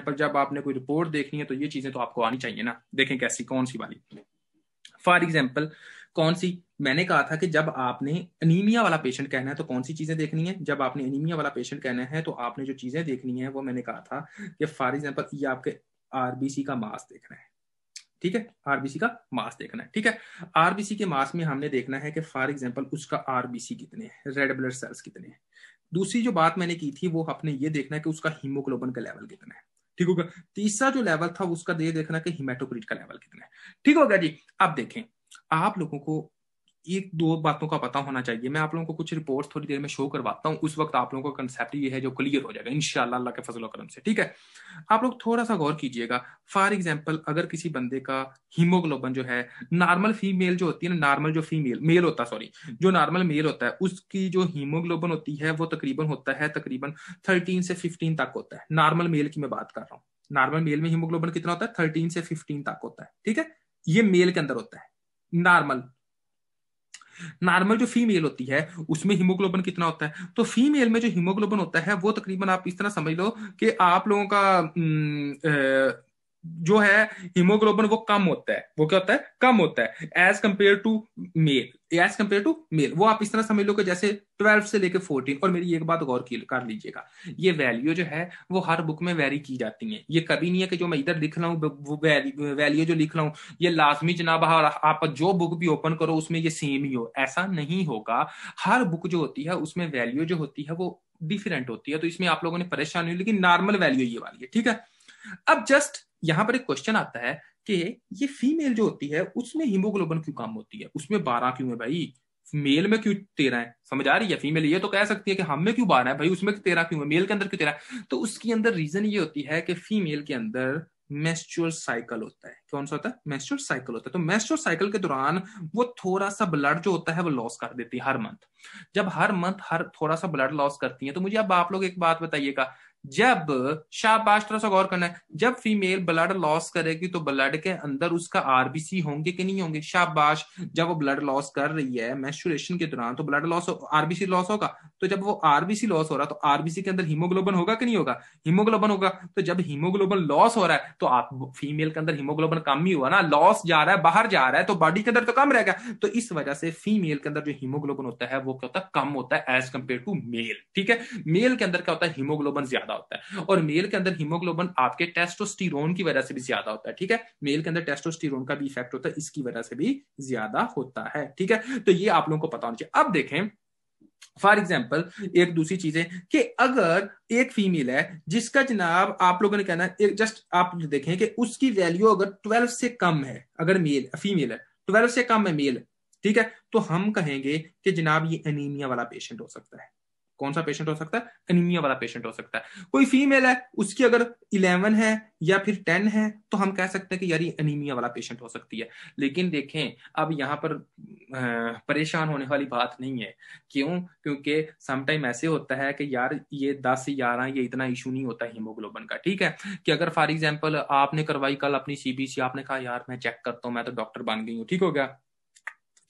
पर जब आपने कोई रिपोर्ट देखनी है तो ये चीजें तो आपको आनी चाहिए ना देखें कैसी कौन सी वाली फॉर एग्जाम्पल कौन सी मैंने कहा था कि जब आपने अनीमिया वाला पेशेंट कहना है तो कौन सी चीजें देखनी है जब आपने अनीमिया वाला पेशेंट कहना है तो आपने जो चीजें देखनी है वो मैंने कहा था कि फॉर एग्जाम्पल ये आपके आरबीसी का मास देखना है ठीक है आरबीसी का मास देखना है ठीक है आरबीसी के मास में हमने देखना है कि फॉर एग्जाम्पल उसका आरबीसी कितने हैं रेड ब्लड सेल्स कितने हैं दूसरी जो बात मैंने की थी वो आपने ये देखना है कि उसका हीमोग्लोबन का लेवल कितना है ठीक होगा तीसरा जो लेवल था उसका ये देखना कि हिमेटोक्रिट का लेवल कितना है ठीक होगा जी अब देखें आप लोगों को एक दो बातों का पता होना चाहिए मैं आप लोगों को कुछ रिपोर्ट थोड़ी देर में शो करवाता हूँ उस वक्त आप लोगों का कंसेप्ट ये है जो क्लियर हो जाएगा इनशाला अल्लाह के फजल करम से ठीक है आप लोग थोड़ा सा गौर कीजिएगा फॉर एग्जाम्पल अगर किसी बंदे का हीमोग्लोबन जो है नॉर्मल फीमेल जो होती है ना नॉर्मल जो फीमेल मेल होता है सॉरी जो नॉर्मल मेल होता है उसकी जो हीमोग्लोबन होती है वो तकरीबन होता है तकरीबन थर्टीन से फिफ्टीन तक होता है नॉर्मल मेल की मैं बात कर रहा हूँ नॉर्मल मेल में हीमोग्लोबन कितना होता है थर्टीन से फिफ्टीन तक होता है ठीक है ये मेल के अंदर होता है नॉर्मल नॉर्मल जो फीमेल होती है उसमें हीमोग्लोबिन कितना होता है तो फीमेल में जो हीमोग्लोबिन होता है वो तकरीबन आप इस तरह समझ लो कि आप लोगों का जो है हीमोग्लोबिन वो कम होता है वो क्या होता है कम होता है as compare to male as compare to male वो आप इस तरह समझ लो कि जैसे ट्वेल्व से लेकर फोर्टीन और मेरी एक बात गौर कर लीजिएगा ये वैल्यू जो है वो हर बुक में वेरी की जाती है ये कभी नहीं है कि जो मैं इधर लिख रहा हूँ वैल्यू जो लिख रहा हूँ ये लाजमी जनाब आप जो बुक भी ओपन करो उसमें ये सेम ही हो ऐसा नहीं होगा हर बुक जो होती है उसमें वैल्यू जो होती है वो डिफरेंट होती है तो इसमें आप लोगों ने परेशानी हुई लेकिन नॉर्मल वैल्यू ये वाली है ठीक है अब जस्ट यहाँ पर एक क्वेश्चन आता है कि ये फीमेल जो होती है उसमें हीमोग्लोबिन क्यों कम होती है उसमें बारह क्यों है भाई मेल में क्यों तेरह है समझ आ रही है फीमेल ये तो कह सकती है कि हम में क्यों बारह है भाई उसमें तेरह क्यों है मेल के अंदर क्यों तेरह है तो उसके अंदर रीजन ये होती है कि फीमेल के अंदर मेस्चुअल साइकिल होता है कौन सा होता है मेस्चुअल साइकिल होता है तो मेस्चुअल साइकिल के दौरान वो थोड़ा सा ब्लड जो होता है वो लॉस कर देती है हर मंथ जब हर मंथ हर थोड़ा सा ब्लड लॉस करती है तो मुझे अब आप लोग एक बात बताइएगा जब शाबाश थोड़ा सा गौर करना है जब फीमेल ब्लड लॉस करेगी तो ब्लड के अंदर उसका आरबीसी होंगे कि नहीं होंगे शाबाश जब वो ब्लड लॉस कर रही है मेस्टोरेशन के दौरान तो ब्लड लॉस आरबीसी लॉस होगा तो जब वो आरबीसी लॉस हो रहा है तो आरबीसी के अंदर हीमोग्लोबन होगा कि नहीं होगा हीमोग्लोबन होगा तो जब हीमोग्लोबन लॉस हो रहा है तो आप फीमेल के अंदर हीमोग्लोबन कम ही हुआ ना लॉस जा रहा है बाहर जा रहा है तो बॉडी के अंदर तो कम रहेगा तो इस वजह से फीमेल के अंदर जो हीमोग्लोबन होता है वो क्या होता है कम होता है एज कंपेयर टू मेल ठीक है मेल के अंदर क्या होता है हीमोग्लोबन ज्यादा होता है और मेल के अंदर हीमोग्लोबन आपके टेस्टोस्टिरोन की वजह से भी ज्यादा होता है ठीक है मेल के अंदर टेस्टोस्टिरोन का भी इफेक्ट होता है इसकी वजह से भी ज्यादा होता है ठीक है तो ये आप लोगों को पता होना चाहिए अब देखें फॉर एग्जाम्पल एक दूसरी चीज है कि अगर एक फीमेल है जिसका जनाब आप लोगों ने कहना एक जस्ट आप देखें कि उसकी वैल्यू अगर ट्वेल्व से कम है अगर मेल फीमेल है ट्वेल्व से कम है मेल ठीक है तो हम कहेंगे कि जनाब ये एनीमिया वाला पेशेंट हो सकता है कौन सा पेशेंट हो सकता है एनीमिया वाला पेशेंट हो सकता है कोई फीमेल है उसकी अगर इलेवन है या फिर टेन है तो हम कह सकते हैं कि यार ये एनीमिया वाला पेशेंट हो सकती है लेकिन देखें अब यहाँ पर परेशान होने वाली बात नहीं है क्यों क्योंकि समटाइम ऐसे होता है कि यार ये दस ग्यारह ये इतना इशू नहीं होता हीमोग्लोबन का ठीक है कि अगर फॉर एग्जाम्पल आपने करवाई कल अपनी सीबीसी आपने कहा यार मैं चेक करता हूँ मैं तो डॉक्टर बन गई हूँ ठीक हो गया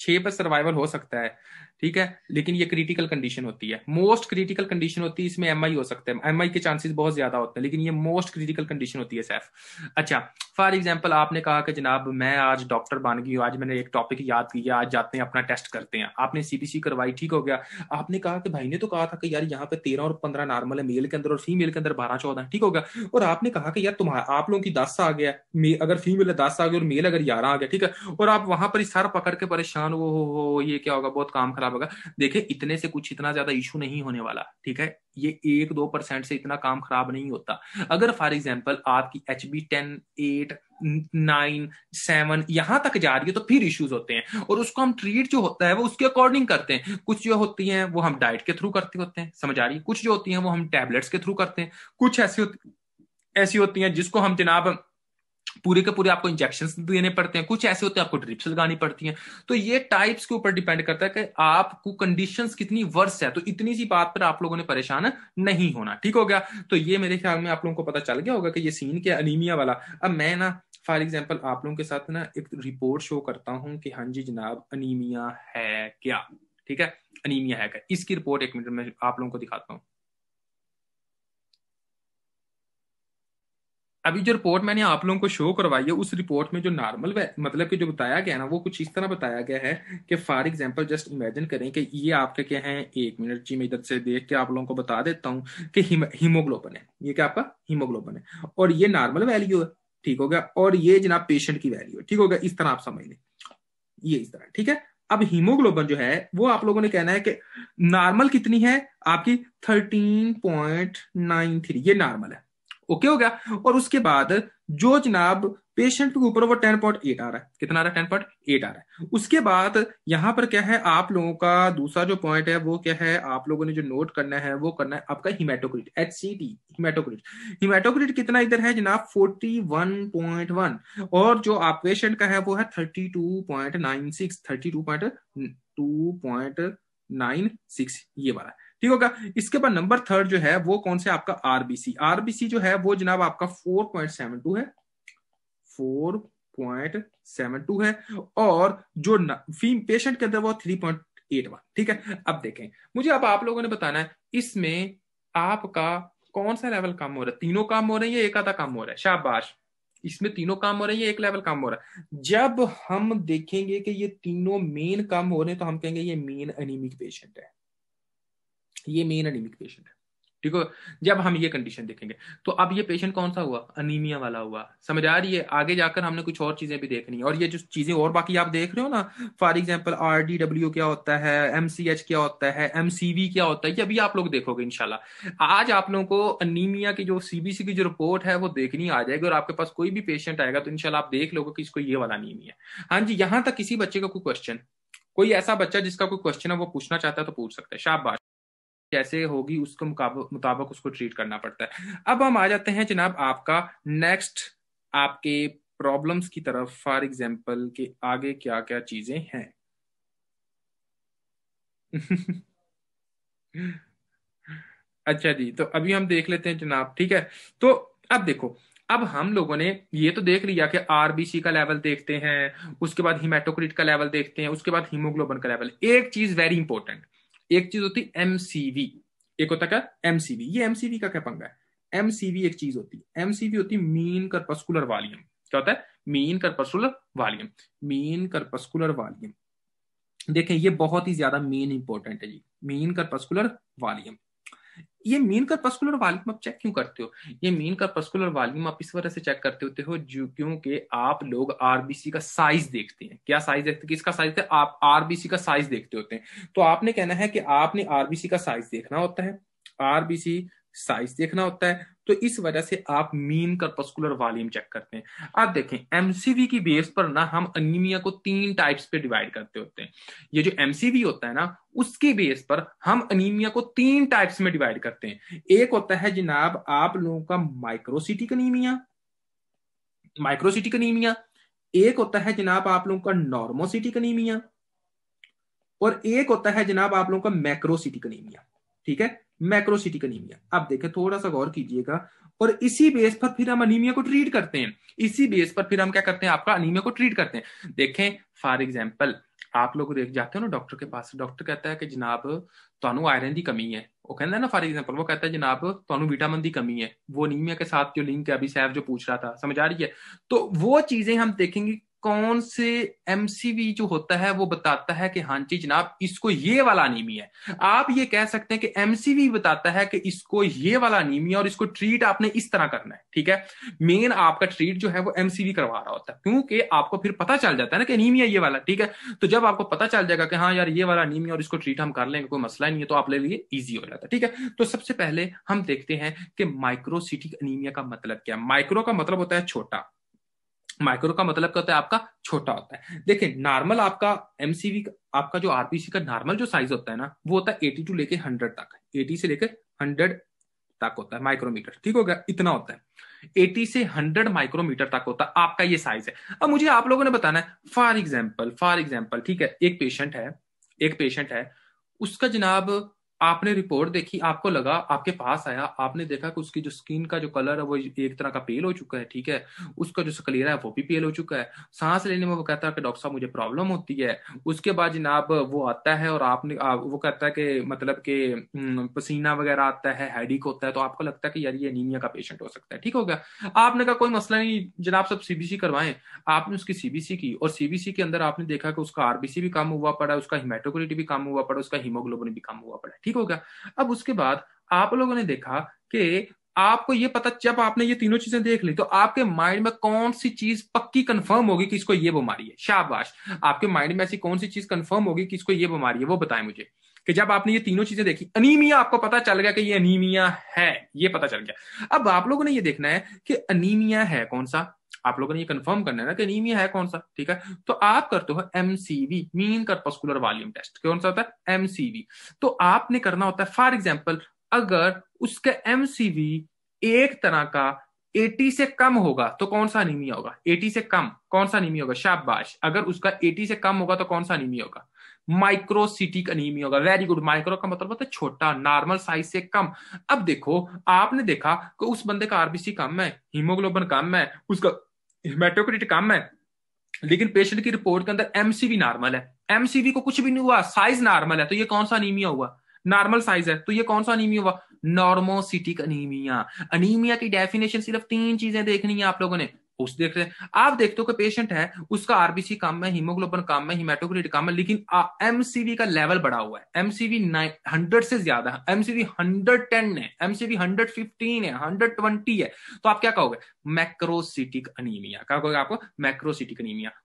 छह पर सर्वाइवल हो सकता है ठीक है लेकिन ये क्रिटिकल कंडीशन होती है मोस्ट क्रिटिकल कंडीशन होती है इसमें एम हो सकते हैं एम के चांसेस बहुत ज्यादा होते हैं लेकिन ये मोस्ट क्रिटिकल कंडीशन होती है सैफ अच्छा फॉर एग्जाम्पल आपने कहा कि जनाब मैं आज डॉक्टर बन गई हूँ आज मैंने एक टॉपिक याद किया आज जाते हैं अपना टेस्ट करते हैं आपने सीबीसी करवाई ठीक हो गया आपने कहा कि भाई ने तो कहा था कि यार यहाँ पे तेरह और पंद्रह नॉर्मल है मेल के अंदर और फीमेल के अंदर बारह चौदह ठीक होगा और आपने कहा कि यार तुम्हारा आप लोगों की दस आ गया अगर फीमेल है दस आ गया और मेल अगर ग्यारह आ गया ठीक है और आप वहां पर ही सर पकड़ के परेशान हो ये क्या होगा बहुत काम खराब होगा देखिए इतने से कुछ इतना ज्यादा इशू नहीं होने वाला ठीक है ये एक दो परसेंट से इतना काम खराब नहीं होता अगर फॉर एग्जाम्पल आपकी H B ten eight nine seven यहां तक जा रही है तो फिर इश्यूज होते हैं और उसको हम ट्रीट जो होता है वो उसके अकॉर्डिंग करते हैं कुछ जो होती हैं वो हम डाइट के थ्रू करते होते हैं समझ आ रही है कुछ जो होती हैं वो हम टैबलेट्स के थ्रू करते हैं कुछ ऐसी होती ऐसी होती हैं जिसको हम जनाब पूरे के पूरे आपको इंजेक्शन देने पड़ते हैं कुछ ऐसे होते हैं आपको ड्रिप्स लगानी पड़ती हैं तो ये टाइप्स के ऊपर डिपेंड करता है कि आपको कंडीशन कितनी वर्स है तो इतनी सी बात पर आप लोगों ने परेशान नहीं होना ठीक हो गया तो ये मेरे ख्याल में आप लोगों को पता चल गया होगा कि ये सीन क्या अनिमिया वाला अब मैं ना फॉर एग्जाम्पल आप लोगों के साथ ना एक रिपोर्ट शो करता हूँ कि हाँ जी जनाब अनिमिया है क्या ठीक है अनिमिया है क्या इसकी रिपोर्ट एक मिनट में आप लोगों को दिखाता हूँ अभी जो रिपोर्ट मैंने आप लोगों को शो करवाई है उस रिपोर्ट में जो नॉर्मल मतलब कि जो बताया गया है ना वो कुछ इस तरह बताया गया है कि फॉर एग्जांपल जस्ट इमेजिन करें कि ये आपके क्या है एक मिनट जी मैं इधर से देख के आप लोगों को बता देता हूँ कि हिम, हीमोग्लोबन है ये क्या आपका हीमोग्लोबन है और ये नॉर्मल वैल्यू है ठीक हो गया और ये जनाब पेशेंट की वैल्यू है ठीक हो गया इस तरह आप समझ लें ये इस तरह ठीक है अब हीमोग्लोबन जो है वो आप लोगों ने कहना है कि नॉर्मल कितनी है आपकी थर्टीन पॉइंट नाइन थ्री ये नॉर्मल है ओके हो गया और उसके बाद जो जनाब पेशेंट के ऊपर वो टेन पॉइंट एट आ रहा है कितना आ रहा है टेन पॉइंट एट आ रहा है उसके बाद यहां पर क्या है आप लोगों का दूसरा जो पॉइंट है वो क्या है आप लोगों ने जो नोट करना है वो करना है आपका haematocrit H C T haematocrit haematocrit कितना इधर है जनाब फोर्टी वन पॉइंट वन और जो आप पेशेंट का है वो है thirty two point nine six thirty two point two point nine six ये वाला है ठीक होगा इसके बाद नंबर थर्ड जो है वो कौन सा आपका आरबीसी आरबीसी जो है वो जनाब आपका फोर पॉइंट सेवन टू है फोर पॉइंट सेवन टू है और जो फीम पेशेंट के अंदर वो थ्री पॉइंट एट वन ठीक है अब देखें मुझे अब आप लोगों ने बताना है इसमें आपका कौन सा लेवल कम हो रहा है तीनों काम हो रहे हैं या एक आधा कम हो रहा है शाबाश इसमें तीनों काम हो रहे हैं या एक लेवल कम हो रहा है जब हम देखेंगे कि ये तीनों मेन काम हो रहे हैं तो हम कहेंगे ये मेन अनिमिक पेशेंट है ये मेन अनिमिक पेशेंट है ठीक है जब हम ये कंडीशन देखेंगे तो अब ये पेशेंट कौन सा हुआ अनिमिया वाला हुआ समझ आ रही है आगे जाकर हमने कुछ और चीजें भी देखनी है और ये जो चीजें और बाकी आप देख रहे हो ना for example R D W क्या होता है एम सी एच क्या होता है एम सी वी क्या होता है ये अभी आप लोग देखोगे इनशाला आज आप लोगों को अनीमिया की जो सीबीसी की जो रिपोर्ट है वो देखनी आ जाएगी और आपके पास कोई भी पेशेंट आएगा तो इनशाला आप देख लोगे कि इसको ये वाला अनिमिया है हाँ जी यहां तक किसी बच्चे का कोई क्वेश्चन कोई ऐसा बच्चा जिसका कोई क्वेश्चन है वो पूछना चाहता है तो पूछ सकता है शाबाश कैसे होगी उसके मुताबिक उसको ट्रीट करना पड़ता है अब हम आ जाते हैं जनाब आपका नेक्स्ट आपके प्रॉब्लम्स की तरफ फॉर एग्जाम्पल के आगे क्या क्या चीजें हैं अच्छा जी तो अभी हम देख लेते हैं जनाब ठीक है तो अब देखो अब हम लोगों ने ये तो देख लिया कि आरबीसी का लेवल देखते हैं उसके बाद हिमेटोक्रिट का लेवल देखते हैं उसके बाद हीमोग्लोबिन का लेवल एक चीज वेरी इंपॉर्टेंट एक चीज होती है एमसीवी एक होता क्या एमसीवी ये एमसीवी का क्या पंगा है एमसीवी एक चीज होती है एमसीवी होती है मीन करपस्कुलर वॉल्यूम क्या होता है mean corpuscular volume mean corpuscular volume देखें ये बहुत ही ज्यादा मेन इंपॉर्टेंट है जी मेन करपस्कुलर वॉल्यूम ये मीन कर्पस्कुलर वॉल्यूम आप चेक क्यों करते हो ये मीन कर्पस्कुलर वॉल्यूम आप इस वजह से चेक करते होते हो जो क्योंकि आप लोग आरबीसी का साइज देखते हैं क्या साइज देखते हैं किसका साइज है आप आरबीसी का साइज देखते होते हैं तो आपने कहना है कि आपने आरबीसी का साइज देखना होता है आरबीसी साइज देखना होता है तो इस वजह से आप मीन कर्पस्कुलर वॉल्यूम चेक करते हैं आप देखें एमसीवी की बेस पर ना हम अनिमिया को तीन टाइप्स पे डिवाइड करते होते हैं ये जो एमसीवी होता है ना उसकी बेस पर हम अनिमिया को तीन टाइप्स में डिवाइड करते हैं एक होता है जनाब आप लोगों का माइक्रोसिटिक अनिमिया माइक्रोसिटिक अनिमिया एक होता है जनाब आप लोगों का नॉर्मोसिटिक अनिमिया और एक होता है जनाब आप लोगों का मैक्रोसिटिक अनिमिया ठीक है मैक्रोसिटिक अनिमिया आप देखें थोड़ा सा गौर कीजिएगा और इसी बेस पर फिर हम अनिमिया को ट्रीट करते हैं इसी बेस पर फिर हम क्या करते हैं आपका अनिमिया को ट्रीट करते हैं देखें फॉर एग्जाम्पल आप लोग देख जाते हो ना डॉक्टर के पास डॉक्टर कहता है कि जनाब ਤੁਹਾਨੂੰ ਆਇਰਨ ਦੀ ਕਮੀ ਹੈ ਉਹ ਕਹਿੰਦਾ ਨਾ ਫਾਰ ਐਗਜ਼ਾਮਪਲ ਉਹ ਕਹਤਾ ਜਨਾਬ ਤੁਹਾਨੂੰ विटामिन की कमी है वो अनीमिया के साथ जो लिंक है अभी सैफ जो पूछ रहा था समझ आ रही है तो वो चीजें हम देखेंगे कौन से एमसीवी जो होता है वो बताता है कि हाँ जी जनाब इसको ये वाला नीमी है आप ये कह सकते हैं कि एमसीवी बताता है कि इसको ये वाला है और इसको ट्रीट आपने इस तरह करना है ठीक है मेन आपका ट्रीट जो है वो एमसीवी करवा रहा होता है क्योंकि आपको फिर पता चल जाता है ना कि नीमिया ये वाला ठीक है तो जब आपको पता चल जाएगा कि हाँ यार ये वाला अनीमिया और इसको ट्रीट हम कर लेंगे कोई मसला नहीं है तो आपके लिए ईजी हो जाता है ठीक है तो सबसे पहले हम देखते हैं कि माइक्रोसिटिक अनीमिया का मतलब क्या है माइक्रो का मतलब होता है छोटा माइक्रो का मतलब क्या होता है आपका छोटा होता है देखिए नॉर्मल आपका एमसीवी आपका जो आरपीसी का नॉर्मल जो साइज होता है ना वो होता है एटी टू लेके हंड्रेड तक एटी से लेकर हंड्रेड तक होता है माइक्रोमीटर ठीक हो गया इतना होता है एटी से हंड्रेड माइक्रोमीटर तक होता है आपका ये साइज है अब मुझे आप लोगों ने बताना है फॉर एग्जाम्पल फॉर एग्जाम्पल ठीक है एक पेशेंट है एक पेशेंट है उसका जनाब आपने रिपोर्ट देखी आपको लगा आपके पास आया आपने देखा कि उसकी जो स्किन का जो कलर है वो एक तरह का पेल हो चुका है ठीक है उसका जो सकलेरा है वो भी पेल हो चुका है सांस लेने में वो कहता है कि डॉक्टर साहब मुझे प्रॉब्लम होती है उसके बाद जनाब वो आता है और आपने आप, वो कहता है कि मतलब के हम्म, पसीना वगैरह आता है हेडिक होता है तो आपको लगता है कि यार ये नीमिया का पेशेंट हो सकता है ठीक हो गया आपने कहा कोई मसला नहीं जनाब सब सीबीसी करवाएं आपने उसकी सीबीसी की और सीबीसी के अंदर आपने देखा कि उसका आरबीसी भी कम हुआ पड़ा उसका हिमेटोक्रिटी भी कम हुआ पड़ा उसका हीमोग्लोबिन भी कम हुआ पड़ा ठीक ठीक हो गया अब उसके बाद आप लोगों ने देखा कि आपको ये पता जब आपने ये तीनों चीजें देख ली तो आपके माइंड में कौन सी चीज पक्की कंफर्म होगी कि इसको ये बीमारी है शाबाश आपके माइंड में ऐसी कौन सी चीज कंफर्म होगी कि इसको ये बीमारी है वो बताएं मुझे कि जब आपने ये तीनों चीजें देखी अनीमिया आपको पता चल गया कि ये अनीमिया है ये पता चल गया अब आप लोगों ने ये देखना है कि अनीमिया है कौन सा आप लोगों ने ये कंफर्म करना है ना कि एनीमिया है कौन सा ठीक है तो आप करते हो MCV mean corpuscular volume test कौन सा होता है एमसीवी तो आपने करना होता है फॉर एग्जाम्पल अगर उसका एमसीवी एक तरह का 80 से कम होगा तो कौन सा अनिमिया होगा 80 से कम कौन सा अनिमिया होगा शाबाश अगर उसका 80 से कम होगा तो कौन सा अनिमिया होगा माइक्रोसिटिक अनीमिया होगा वेरी गुड माइक्रो का मतलब होता है छोटा नॉर्मल साइज से कम अब देखो आपने देखा कि उस बंदे का आरबीसी कम है हीमोग्लोबिन कम है उसका हिमेटोक्रिट कम है लेकिन पेशेंट की रिपोर्ट के अंदर एमसीवी नॉर्मल है एमसीवी को कुछ भी नहीं हुआ साइज नॉर्मल है तो ये कौन सा अनिमिया हुआ नॉर्मल साइज है तो ये कौन सा अनीमिया हुआ नॉर्मोसिटिक अनिमिया अनिमिया की डेफिनेशन सिर्फ तीन चीजें देखनी है आप लोगों ने उस देख रहे आप देखते हो कि पेशेंट है उसका आरबीसी काम है हीमोग्लोबिन काम है हिमाटोक्रिट काम है लेकिन एमसीवी का लेवल बढ़ा हुआ है एमसीवी हंड्रेड से ज्यादा है एमसीवी हंड्रेड टेन है एमसीवी हंड्रेड फिफ्टीन है हंड्रेड ट्वेंटी है तो आप क्या कहोगे मैक्रोसिटिक अनिमिया क्या कहोगे आपको मैक्रोसिटिक अनिमिया